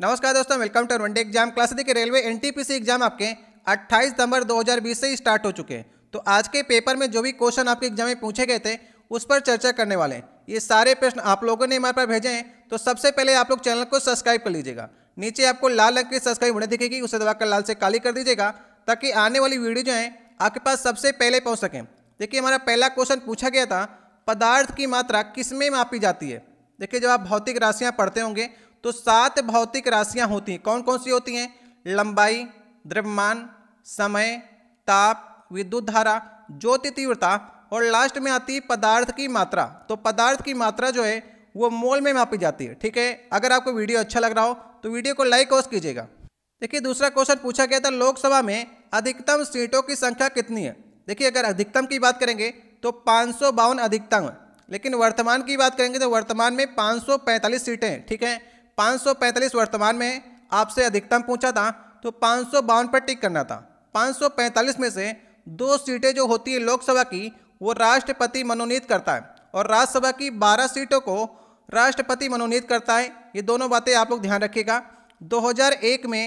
नमस्कार दोस्तों welcome to one day exam class देखिए रेलवे एनटीपीसी एग्जाम आपके 28 सितंबर 2020 से स्टार्ट हो चुके हैं तो आज के पेपर में जो भी क्वेश्चन आपके एग्जाम में पूछे गए थे उस पर चर्चा करने वाले हैं ये सारे प्रश्न आप लोगों ने हमारे पर भेजे हैं तो सबसे पहले आप लोग चैनल को सब्सक्राइब कर लीजिएगा नीचे आपको लाल रंग की सब्सक्राइब होने दिखेगी उसे दबाकर लाल से काली कर दीजिएगा ताकि आने वाली वीडियो जो है आपके पास सबसे पहले पहुँच सकें देखिए हमारा पहला क्वेश्चन पूछा गया था पदार्थ की मात्रा किस में मापी जाती है देखिए जब आप भौतिक राशियाँ पढ़ते होंगे तो सात भौतिक राशियां होती हैं कौन कौन सी होती हैं लंबाई द्रव्यमान समय ताप विद्युत धारा ज्योति तीव्रता और लास्ट में आती है पदार्थ की मात्रा तो पदार्थ की मात्रा जो है वो मोल में मापी जाती है ठीक है अगर आपको वीडियो अच्छा लग रहा हो तो वीडियो को लाइक और कीजिएगा देखिए दूसरा क्वेश्चन पूछा गया था लोकसभा में अधिकतम सीटों की संख्या कितनी है देखिए अगर अधिकतम की बात करेंगे तो पाँच अधिकतम लेकिन वर्तमान की बात करेंगे तो वर्तमान में 545 सीटें हैं ठीक है 545 वर्तमान में आपसे अधिकतम पूछा था तो पाँच पर टिक करना था 545 में से दो सीटें जो होती है लोकसभा की वो राष्ट्रपति मनोनीत करता है और राज्यसभा की 12 सीटों को राष्ट्रपति मनोनीत करता है ये दोनों बातें आप लोग ध्यान रखिएगा 2001 में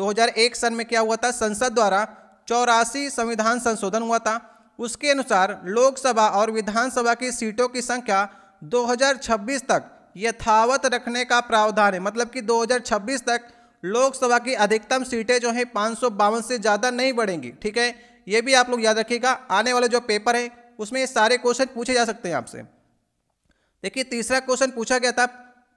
2001 सन में क्या हुआ था संसद द्वारा चौरासी संविधान संशोधन हुआ था उसके अनुसार लोकसभा और विधानसभा की सीटों की संख्या 2026 तक यथावत रखने का प्रावधान है मतलब कि 2026 तक लोकसभा की अधिकतम सीटें जो हैं पाँच से ज़्यादा नहीं बढ़ेंगी ठीक है ये भी आप लोग याद रखिएगा आने वाले जो पेपर है उसमें ये सारे क्वेश्चन पूछे जा सकते हैं आपसे देखिए तीसरा क्वेश्चन पूछा गया था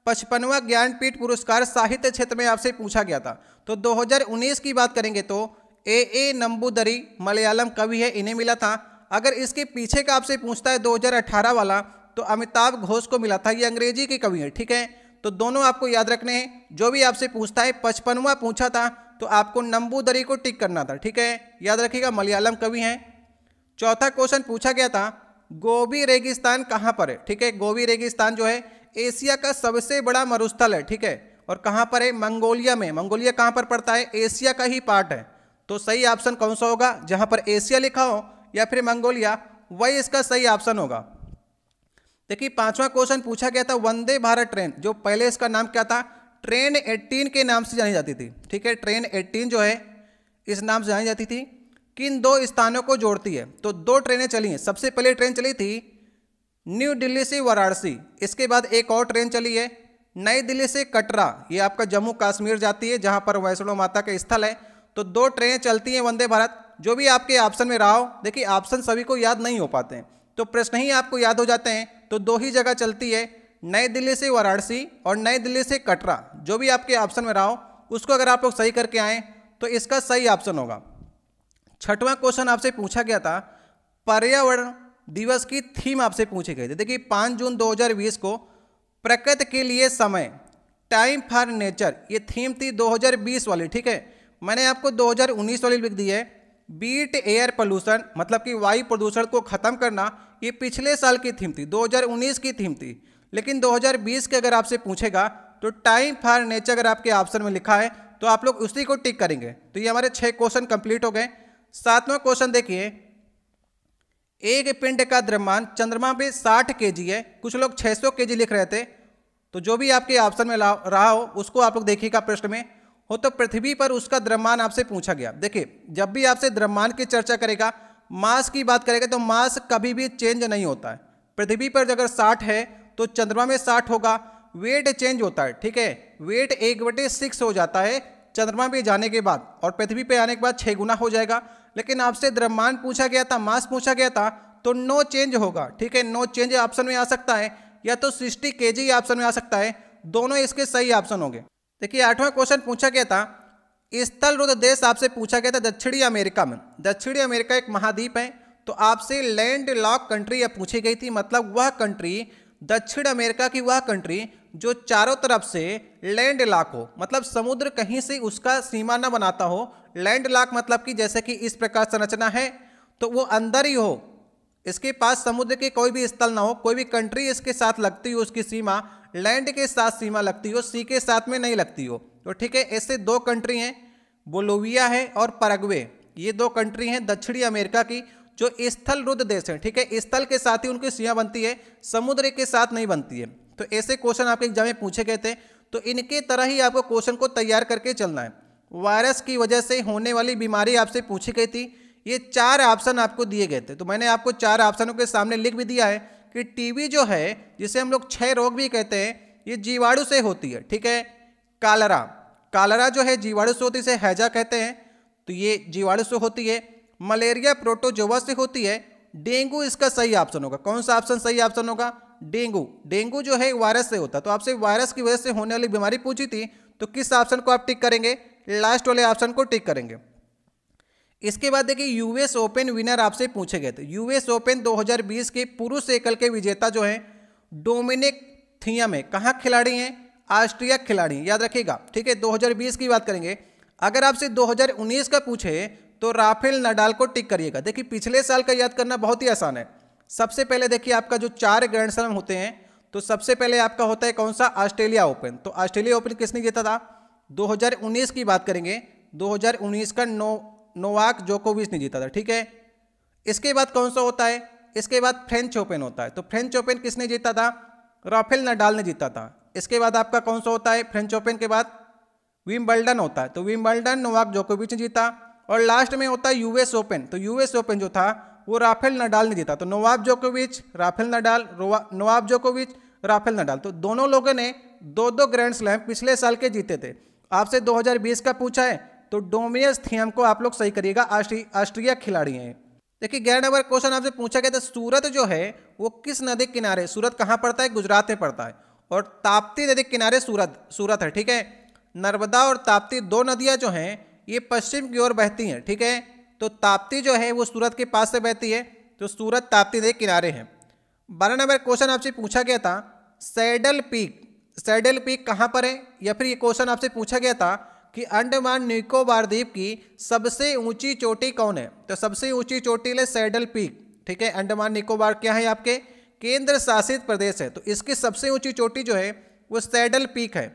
पचपनवा ज्ञानपीठ पुरस्कार साहित्य क्षेत्र में आपसे पूछा गया था तो 2019 की बात करेंगे तो ए ए नंबूदरी मलयालम कवि है इन्हें मिला था अगर इसके पीछे का आपसे पूछता है 2018 वाला तो अमिताभ घोष को मिला था ये अंग्रेजी के कवि है ठीक है तो दोनों आपको याद रखने हैं जो भी आपसे पूछता है पचपनवा पूछा था तो आपको नंबूदरी को टिक करना था ठीक है याद रखिएगा मलयालम कवि हैं चौथा क्वेश्चन पूछा गया था गोभी रेगिस्तान कहाँ पर है ठीक है गोभी रेगिस्तान जो है एशिया का सबसे बड़ा मरुस्थल है ठीक है और कहाँ पर है मंगोलिया में मंगोलिया कहाँ पर पड़ता है एशिया का ही पार्ट है तो सही ऑप्शन कौन सा होगा जहाँ पर एशिया लिखा हो या फिर मंगोलिया वही इसका सही ऑप्शन होगा देखिए पांचवा क्वेश्चन पूछा गया था वंदे भारत ट्रेन जो पहले इसका नाम क्या था ट्रेन 18 के नाम से जानी जाती थी ठीक है ट्रेन 18 जो है इस नाम से जानी जाती थी किन दो स्थानों को जोड़ती है तो दो ट्रेनें चली हैं सबसे पहले ट्रेन चली थी न्यू दिल्ली से वाराणसी इसके बाद एक और ट्रेन चली है नई दिल्ली से कटरा ये आपका जम्मू कश्मीर जाती है जहाँ पर वैष्णो माता का स्थल है तो दो ट्रेनें चलती हैं वंदे भारत जो भी आपके ऑप्शन में रहा हो देखिए ऑप्शन सभी को याद नहीं हो पाते हैं तो प्रश्न ही आपको याद हो जाते हैं तो दो ही जगह चलती है नई दिल्ली से वाराणसी और नई दिल्ली से कटरा जो भी आपके ऑप्शन में रहा हो उसको अगर आप लोग सही करके आएँ तो इसका सही ऑप्शन होगा छठवां क्वेश्चन आपसे पूछा गया था पर्यावरण दिवस की थीम आपसे पूछी गई थी देखिए पाँच जून 2020 को प्रकृति के लिए समय टाइम फॉर नेचर ये थीम थी 2020 वाली ठीक है मैंने आपको 2019 वाली लिख दी है बीट एयर पोल्यूशन मतलब कि वायु प्रदूषण को ख़त्म करना ये पिछले साल की थीम थी 2019 की थीम थी लेकिन 2020 के अगर आपसे पूछेगा तो टाइम फॉर नेचर अगर आपके ऑप्शन में लिखा है तो आप लोग उसी को टिक करेंगे तो ये हमारे छः क्वेश्चन कंप्लीट हो गए सातवां क्वेश्चन देखिए एक पिंड का द्रव्यमान चंद्रमा पे 60 के है कुछ लोग 600 सौ लिख रहे थे तो जो भी आपके ऑप्शन में रहा हो उसको आप लोग देखिएगा प्रश्न में हो तो पृथ्वी पर उसका द्रव्यमान आपसे पूछा गया देखिए जब भी आपसे द्रव्यमान की चर्चा करेगा मास की बात करेंगे तो मास कभी भी चेंज नहीं होता है पृथ्वी पर अगर साठ है तो चंद्रमा में साठ होगा वेट चेंज होता है ठीक है वेट एक बटे सिक्स हो जाता है चंद्रमा पे जाने के बाद और पृथ्वी पे आने के बाद छः गुना हो जाएगा लेकिन आपसे द्रव्यमान पूछा गया था मास पूछा गया था तो नो चेंज होगा ठीक है नो चेंज ऑप्शन में आ सकता है या तो सिक्सटी के ऑप्शन में आ सकता है दोनों इसके सही ऑप्शन होंगे देखिए आठवां क्वेश्चन पूछा गया था स्थल देश आपसे पूछा गया था दक्षिणी अमेरिका में दक्षिणी अमेरिका एक महाद्वीप है तो आपसे लैंड लॉक कंट्री यह पूछी गई थी मतलब वह कंट्री दक्षिण अमेरिका की वह कंट्री जो चारों तरफ से लैंड लॉक हो मतलब समुद्र कहीं से उसका सीमा न बनाता हो लैंड लॉक मतलब कि जैसे कि इस प्रकार संरचना है तो वो अंदर ही हो इसके पास समुद्र के कोई भी स्थल ना हो कोई भी कंट्री इसके साथ लगती हो उसकी सीमा लैंड के साथ सीमा लगती हो सी के साथ में नहीं लगती हो तो ठीक है ऐसे दो कंट्री हैं बोलोविया है और परगवे ये दो कंट्री हैं दक्षिणी अमेरिका की जो स्थल रुद्ध देश हैं ठीक है स्थल के साथ ही उनकी सीमा बनती है समुद्र के साथ नहीं बनती है तो ऐसे क्वेश्चन आपके एग्जाम में पूछे गए थे तो इनके तरह ही आपको क्वेश्चन को तैयार करके चलना है वायरस की वजह से होने वाली बीमारी आपसे पूछी गई थी ये चार ऑप्शन आपको दिए गए थे तो मैंने आपको चार ऑप्शनों के सामने लिख भी दिया है कि टीबी जो है जिसे हम लोग क्षय रोग भी कहते हैं ये जीवाणु से होती है ठीक है कालरा कालरा जो है जीवाणु होती इसे हैजा कहते हैं तो ये जीवाणु से होती है मलेरिया प्रोटोजोवा से होती है डेंगू इसका सही ऑप्शन होगा कौन सा ऑप्शन सही ऑप्शन होगा डेंगू डेंगू जो है वायरस से होता तो आपसे वायरस की वजह से होने वाली बीमारी पूछी थी तो किस ऑप्शन को आप टिक करेंगे लास्ट वाले ऑप्शन को टिक करेंगे इसके बाद देखिए यूएस ओपन विनर आपसे पूछे गए थे यूएस ओपन 2020 के पुरुष एकल के विजेता जो हैं डोमिनिक थियम है कहाँ खिलाड़ी हैं ऑस्ट्रिया खिलाड़ी याद रखिएगा ठीक है 2020 की बात करेंगे अगर आपसे 2019 का पूछे तो राफेल नडाल को टिक करिएगा देखिए पिछले साल का याद करना बहुत ही आसान है सबसे पहले देखिए आपका जो चार ग्रैंड स्लैम होते हैं तो सबसे पहले आपका होता है कौन सा ऑस्ट्रेलिया ओपन तो ऑस्ट्रेलिया ओपन किसने जीता था 2019 की बात करेंगे 2019 का नो नोवाक जोकोविच ने जीता था ठीक है इसके बाद कौन सा होता है इसके बाद फ्रेंच ओपन होता है तो फ्रेंच ओपन किसने जीता था राफेल नडाल ने जीता था इसके बाद आपका कौन सा होता है फ्रेंच ओपन के बाद विम्बल्डन होता है तो विम्बल्डन नोवाक जोकोविच ने जीता और लास्ट में होता है यूएस ओपन तो यूएस ओपन जो था वो राफेल नडाल ने जीता तो नोवाक जोकोविच राफेल नडाल नोवाक जोकोविच राफेल नडाल तो दोनों लोगों ने दो दो ग्रैंड स्लैम पिछले साल के जीते थे आपसे 2020 का पूछा है तो डोमिनियस थियम को आप लोग सही करिएगा ऑस्ट्रिया खिलाड़ी हैं देखिए ग्यारह नंबर क्वेश्चन आपसे पूछा गया था सूरत जो है वो किस नदी किनारे सूरत कहाँ पड़ता है गुजरात में पड़ता है और ताप्ती नदी किनारे सूरत सूरत है ठीक है नर्मदा और ताप्ती दो नदियाँ जो हैं ये पश्चिम की ओर बहती हैं ठीक है तो ताप्ती जो है वो सूरत के पास से बहती है तो सूरत ताप्ती नदी किनारे हैं बारह नंबर क्वेश्चन आपसे पूछा गया था सैडल पीक सैडल पीक कहाँ पर है या फिर ये क्वेश्चन आपसे पूछा गया था कि अंडमान निकोबार द्वीप की सबसे ऊंची चोटी कौन है तो सबसे ऊंची चोटी ले सैडल पीक ठीक है अंडमान निकोबार क्या है आपके केंद्र शासित प्रदेश है तो इसकी सबसे ऊंची चोटी जो है वो सैडल पीक है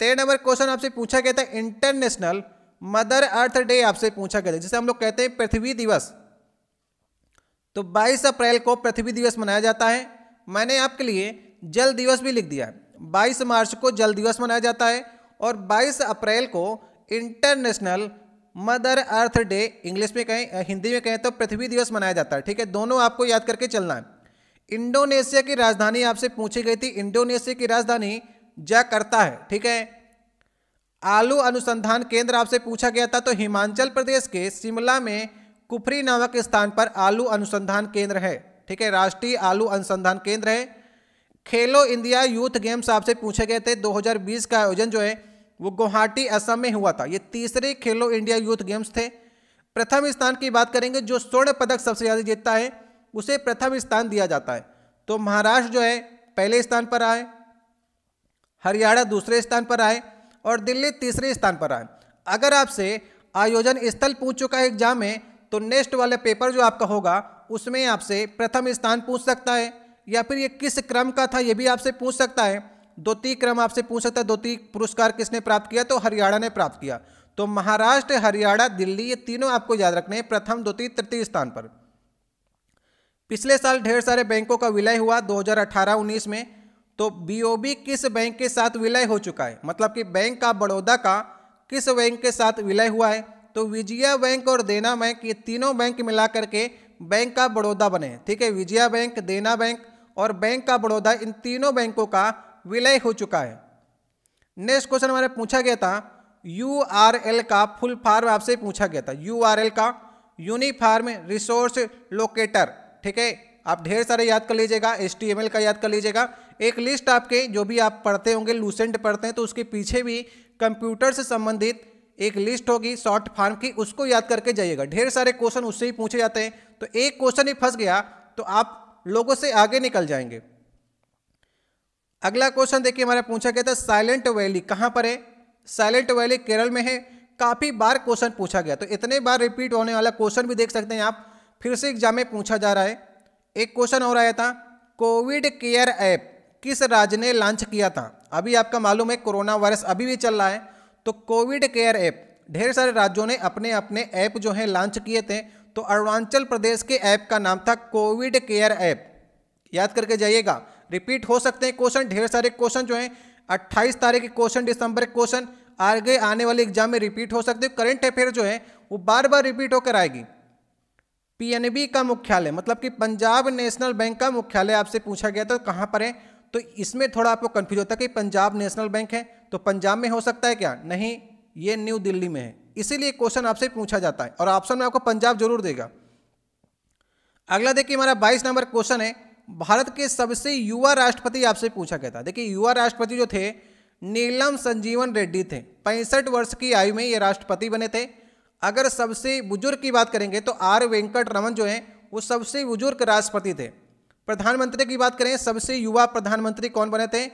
तेरह नंबर क्वेश्चन आपसे पूछा गया था इंटरनेशनल मदर अर्थ डे आपसे पूछा गया था जिसे हम लोग कहते हैं पृथ्वी दिवस तो 22 अप्रैल को पृथ्वी दिवस मनाया जाता है मैंने आपके लिए जल दिवस भी लिख दिया 22 मार्च को जल दिवस मनाया जाता है और 22 अप्रैल को international mother earth day English में कहें हिंदी में कहें तो पृथ्वी दिवस मनाया जाता है ठीक है दोनों आपको याद करके चलना है इंडोनेशिया की राजधानी आपसे पूछी गई थी इंडोनेशिया की राजधानी जकार्ता है ठीक है आलू अनुसंधान केंद्र आपसे पूछा गया था तो हिमाचल प्रदेश के शिमला में कुफरी नामक स्थान पर आलू अनुसंधान केंद्र है ठीक है राष्ट्रीय आलू अनुसंधान केंद्र है खेलो इंडिया यूथ गेम्स आपसे पूछे गए थे 2020 का आयोजन जो है वो गुवाहाटी असम में हुआ था ये तीसरे खेलो इंडिया यूथ गेम्स थे प्रथम स्थान की बात करेंगे जो स्वर्ण पदक सबसे ज़्यादा जीतता है उसे प्रथम स्थान दिया जाता है तो महाराष्ट्र जो है पहले स्थान पर आए हरियाणा दूसरे स्थान पर आए और दिल्ली तीसरे स्थान पर आए अगर आपसे आयोजन स्थल पूछ चुका है एग्जाम में तो नेक्स्ट वाला पेपर जो आपका होगा उसमें आपसे प्रथम स्थान पूछ सकता है या फिर ये किस क्रम का था ये भी आपसे पूछ सकता है द्वितीय क्रम आपसे पूछ सकता है द्वितीय पुरस्कार किसने प्राप्त किया तो हरियाणा ने प्राप्त किया तो महाराष्ट्र हरियाणा दिल्ली ये तीनों आपको याद रखने हैं प्रथम द्वितीय तृतीय स्थान पर पिछले साल ढेर सारे बैंकों का विलय हुआ 2018-19 में तो बीओबी किस बैंक के साथ विलय हो चुका है मतलब कि बैंक का बड़ौदा का किस बैंक के साथ विलय हुआ है तो विजया बैंक और देना बैंक ये तीनों बैंक मिला करके बैंक का बड़ौदा बने ठीक है विजया बैंक देना बैंक और बैंक का बड़ौदा इन तीनों बैंकों का विलय हो चुका है नेक्स्ट क्वेश्चन हमारे पूछा गया था यू का फुल फार्म आपसे पूछा गया था यू का यूनिफार्म रिसोर्स लोकेटर ठीक है आप ढेर सारे याद कर लीजिएगा एस का याद कर लीजिएगा एक लिस्ट आपके जो भी आप पढ़ते होंगे लूसेंट पढ़ते हैं तो उसके पीछे भी कंप्यूटर से संबंधित एक लिस्ट होगी शॉर्ट फॉर्म की उसको याद करके जाइएगा ढेर सारे क्वेश्चन उससे ही पूछे जाते हैं तो एक क्वेश्चन ही फंस गया तो आप लोगों से आगे निकल जाएंगे अगला क्वेश्चन देखिए हमारा पूछा गया था साइलेंट वैली कहाँ पर है साइलेंट वैली केरल में है काफ़ी बार क्वेश्चन पूछा गया तो इतने बार रिपीट होने वाला क्वेश्चन भी देख सकते हैं आप फिर से एग्जाम में पूछा जा रहा है एक क्वेश्चन और आया था कोविड केयर ऐप किस राज्य ने लॉन्च किया था अभी आपका मालूम है कोरोना वायरस अभी भी चल रहा है तो कोविड केयर ऐप ढेर सारे राज्यों ने अपने अपने ऐप जो हैं लॉन्च किए थे तो अरुणाचल प्रदेश के ऐप का नाम था कोविड केयर ऐप याद करके जाइएगा रिपीट हो सकते हैं क्वेश्चन ढेर सारे क्वेश्चन जो हैं अट्ठाईस तारीख के क्वेश्चन दिसंबर के क्वेश्चन आगे आने वाले एग्जाम में रिपीट हो सकते हैं करंट अफेयर जो है वो बार बार रिपीट होकर आएगी पीएनबी का मुख्यालय मतलब कि पंजाब नेशनल बैंक का मुख्यालय आपसे पूछा गया था तो कहाँ पर है तो इसमें थोड़ा आपको कन्फ्यूज होता है कि पंजाब नेशनल बैंक है तो पंजाब में हो सकता है क्या नहीं ये न्यू दिल्ली में है इसीलिए क्वेश्चन आपसे पूछा जाता है और ऑप्शन में आपको पंजाब जरूर देगा अगला देखिए हमारा बाईस नंबर क्वेश्चन है भारत के सबसे युवा राष्ट्रपति आपसे पूछा गया था देखिए युवा राष्ट्रपति जो थे नीलम संजीवन रेड्डी थे पैंसठ वर्ष की आयु में ये राष्ट्रपति बने थे अगर सबसे बुजुर्ग की बात करेंगे तो आर वेंकट रमन जो हैं वो सबसे बुजुर्ग राष्ट्रपति थे प्रधानमंत्री की बात करें सबसे युवा प्रधानमंत्री कौन बने थे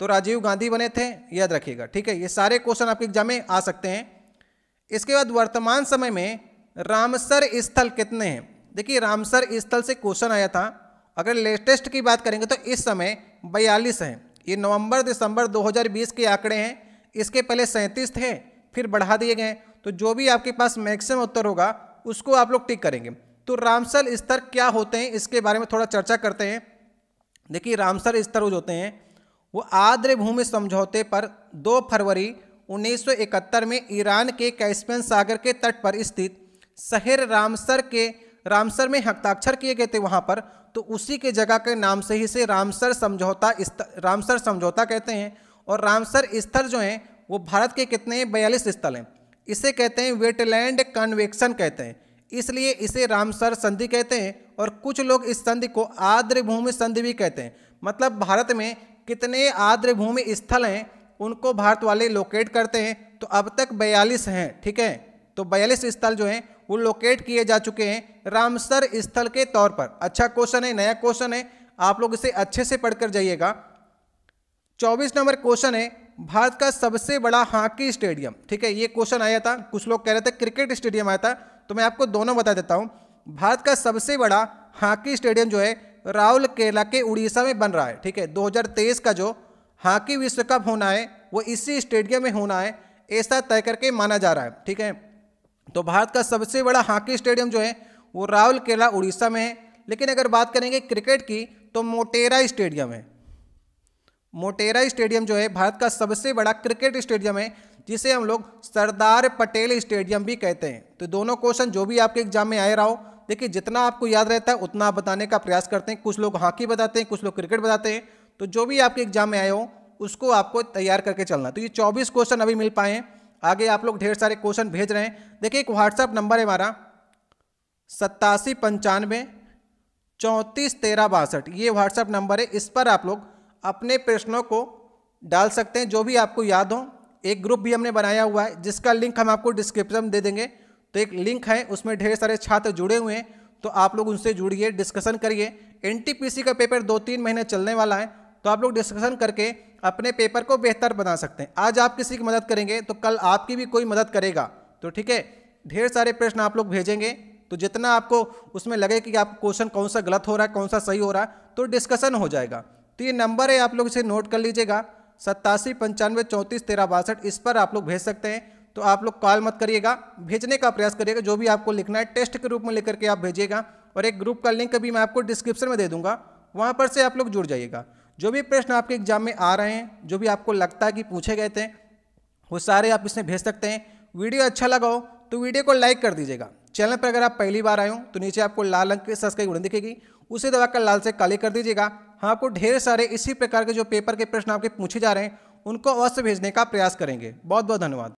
तो राजीव गांधी बने थे याद रखिएगा ठीक है ये सारे क्वेश्चन आपके एग्जाम में आ सकते हैं इसके बाद वर्तमान समय में रामसर स्थल कितने हैं देखिए रामसर स्थल से क्वेश्चन आया था अगर लेटेस्ट की बात करेंगे तो इस समय बयालीस हैं ये नवंबर दिसंबर 2020 के आंकड़े हैं इसके पहले सैंतीस थे फिर बढ़ा दिए गए तो जो भी आपके पास मैक्सिमम उत्तर होगा उसको आप लोग टिक करेंगे तो रामसर स्तर क्या होते हैं इसके बारे में थोड़ा चर्चा करते हैं देखिए रामसर स्तर जो होते हैं वो आर्द्र भूमि समझौते पर 2 फरवरी 1971 में ईरान के कैस्पियन सागर के तट पर स्थित शहर रामसर के रामसर में हस्ताक्षर किए गए थे वहाँ पर तो उसी के जगह के नाम से ही से रामसर समझौता रामसर समझौता कहते हैं और रामसर स्थल जो हैं वो भारत के कितने बयालीस स्थल हैं इसे कहते हैं वेटलैंड कन्वेक्शन कहते हैं इसलिए इसे रामसर संधि कहते हैं और कुछ लोग इस संधि को आर्द्र भूमि संधि भी कहते हैं मतलब भारत में कितने आर्द्र भूमि स्थल हैं उनको भारत वाले लोकेट करते हैं तो अब तक बयालीस हैं ठीक है तो बयालीस स्थल जो हैं वो लोकेट किए जा चुके हैं रामसर स्थल के तौर पर अच्छा क्वेश्चन है नया क्वेश्चन है आप लोग इसे अच्छे से पढ़कर जाइएगा चौबीस नंबर क्वेश्चन है भारत का सबसे बड़ा हॉकी स्टेडियम ठीक है ये क्वेश्चन आया था कुछ लोग कह रहे थे क्रिकेट स्टेडियम आया था तो मैं आपको दोनों बता देता हूँ भारत का सबसे बड़ा हॉकी स्टेडियम जो है राहुल केला के उड़ीसा में बन रहा है ठीक है 2023 का जो हॉकी विश्व कप होना है वो इसी स्टेडियम में होना है ऐसा तय करके माना जा रहा है ठीक है तो भारत का सबसे बड़ा हॉकी स्टेडियम जो है वो राहुल केला उड़ीसा में है लेकिन अगर बात करेंगे क्रिकेट की तो मोटेरा स्टेडियम है मोटेरा स्टेडियम जो है भारत का सबसे बड़ा क्रिकेट स्टेडियम है जिसे हम लोग सरदार पटेल स्टेडियम भी कहते हैं तो दोनों क्वेश्चन जो भी आपके एग्जाम में आए रहा हो देखिए जितना आपको याद रहता है उतना आप बताने का प्रयास करते हैं कुछ लोग हॉकी बताते हैं कुछ लोग क्रिकेट बताते हैं तो जो भी आपके एग्जाम में आए हो उसको आपको तैयार करके चलना तो ये चौबीस क्वेश्चन अभी मिल पाए हैं आगे आप लोग ढेर सारे क्वेश्चन भेज रहे हैं देखिए एक व्हाट्सअप नंबर है हमारा सत्तासी पंचानवे चौंतीस तेरह बासठ ये व्हाट्सअप नंबर है इस पर आप लोग अपने प्रश्नों को डाल सकते हैं जो भी आपको याद हो एक ग्रुप भी हमने बनाया हुआ है जिसका लिंक हम आपको डिस्क्रिप्शन में दे देंगे तो एक लिंक है उसमें ढेर सारे छात्र जुड़े हुए हैं तो आप लोग उनसे जुड़िए डिस्कशन करिए एनटीपीसी का पेपर दो तीन महीने चलने वाला है तो आप लोग डिस्कशन करके अपने पेपर को बेहतर बना सकते हैं आज आप किसी की मदद करेंगे तो कल आपकी भी कोई मदद करेगा तो ठीक है ढेर सारे प्रश्न आप लोग भेजेंगे तो जितना आपको उसमें लगे कि आप क्वेश्चन कौन सा गलत हो रहा है कौन सा सही हो रहा है तो डिस्कशन हो जाएगा तो ये नंबर है आप लोग इसे नोट कर लीजिएगा सत्तासी पंचानवे चौंतीस तेरह बासठ इस पर आप लोग भेज सकते हैं तो आप लोग कॉल मत करिएगा भेजने का प्रयास करिएगा जो भी आपको लिखना है टेस्ट के रूप में लेकर के आप भेजिएगा और एक ग्रुप का लिंक भी मैं आपको डिस्क्रिप्शन में दे दूंगा वहाँ पर से आप लोग जुड़ जाइएगा जो भी प्रश्न आपके एग्जाम में आ रहे हैं जो भी आपको लगता है कि पूछे गए थे वो सारे आप इसमें भेज सकते हैं वीडियो अच्छा लगा हो तो वीडियो को लाइक कर दीजिएगा चैनल पर अगर आप पहली बार आए हो तो नीचे आपको लाल रंग के सब्सक्राइब बटन दिखेगी उसे कर लाल से काले कर दीजिएगा हम आपको ढेर सारे इसी प्रकार के जो पेपर के प्रश्न आपके पूछे जा रहे हैं उनको अवश्य भेजने का प्रयास करेंगे बहुत बहुत धन्यवाद